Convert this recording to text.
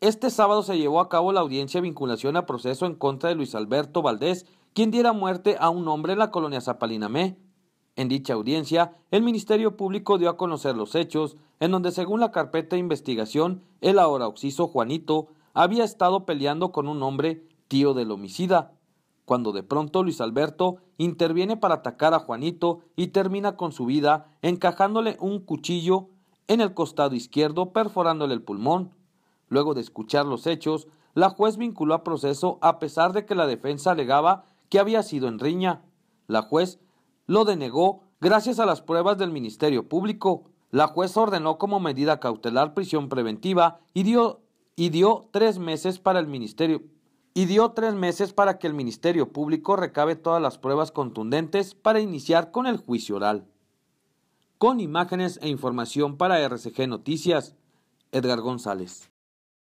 Este sábado se llevó a cabo la audiencia vinculación a proceso en contra de Luis Alberto Valdés, quien diera muerte a un hombre en la colonia Zapalinamé. En dicha audiencia, el Ministerio Público dio a conocer los hechos, en donde según la carpeta de investigación, el ahora occiso Juanito había estado peleando con un hombre, tío del homicida, cuando de pronto Luis Alberto interviene para atacar a Juanito y termina con su vida encajándole un cuchillo en el costado izquierdo, perforándole el pulmón. Luego de escuchar los hechos, la juez vinculó a proceso a pesar de que la defensa alegaba que había sido en riña. La juez lo denegó gracias a las pruebas del Ministerio Público. La juez ordenó como medida cautelar prisión preventiva y dio, y dio tres meses para el Ministerio y dio tres meses para que el Ministerio Público recabe todas las pruebas contundentes para iniciar con el juicio oral. Con imágenes e información para RCG Noticias, Edgar González.